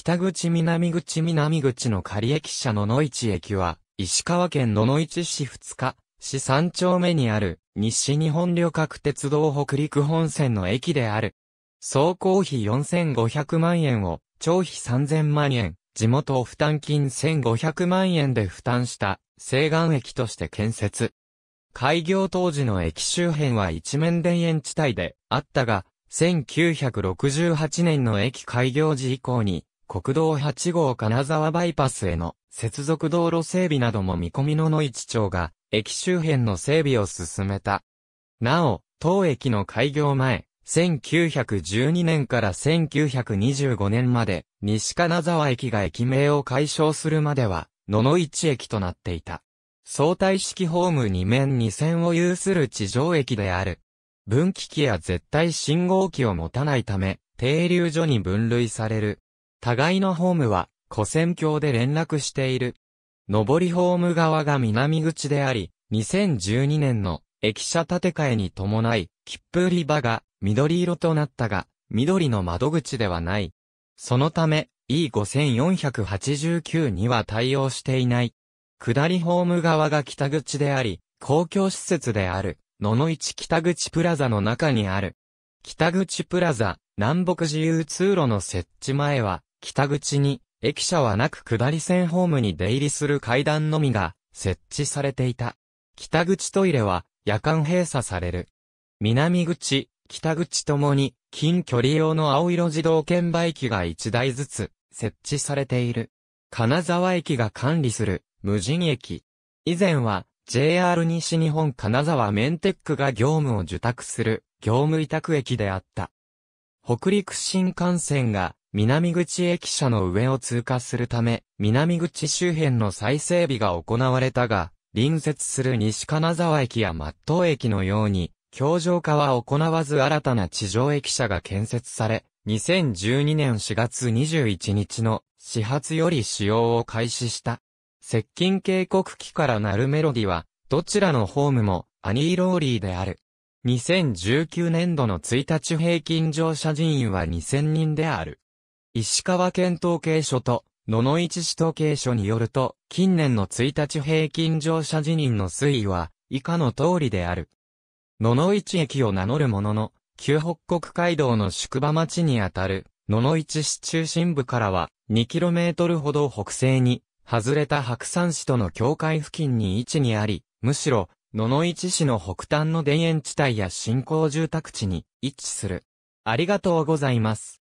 北口南口南口の仮駅舎野々市駅は、石川県野々市市二日、市三丁目にある、西日本旅客鉄道北陸本線の駅である。総工費4500万円を、長費3000万円、地元負担金1500万円で負担した、西岸駅として建設。開業当時の駅周辺は一面田園地帯であったが、1968年の駅開業時以降に、国道8号金沢バイパスへの接続道路整備なども見込みの野市町が、駅周辺の整備を進めた。なお、当駅の開業前、1912年から1925年まで、西金沢駅が駅名を解消するまでは、野々市駅となっていた。相対式ホーム2面2線を有する地上駅である。分岐器や絶対信号機を持たないため、停留所に分類される。互いのホームは、古戦橋で連絡している。上りホーム側が南口であり、2012年の駅舎建て替えに伴い、切符売り場が緑色となったが、緑の窓口ではない。そのため、E5489 には対応していない。下りホーム側が北口であり、公共施設である、野々市北口プラザの中にある。北口プラザ、南北自由通路の設置前は、北口に、駅舎はなく下り線ホームに出入りする階段のみが設置されていた。北口トイレは夜間閉鎖される。南口、北口ともに近距離用の青色自動券売機が1台ずつ設置されている。金沢駅が管理する無人駅。以前は JR 西日本金沢メンテックが業務を受託する業務委託駅であった。北陸新幹線が南口駅舎の上を通過するため、南口周辺の再整備が行われたが、隣接する西金沢駅や松東駅のように、橋上化は行わず新たな地上駅舎が建設され、2012年4月21日の始発より使用を開始した。接近警告機からなるメロディは、どちらのホームもアニーローリーである。2019年度の1日平均乗車人員は2000人である。石川県統計所と、野々市市統計所によると、近年の1日平均乗車辞任の推移は、以下の通りである。野々市駅を名乗るものの、旧北国街道の宿場町にあたる、野々市市中心部からは、2km ほど北西に、外れた白山市との境界付近に位置にあり、むしろ、野々市市の北端の田園地帯や新興住宅地に位置する。ありがとうございます。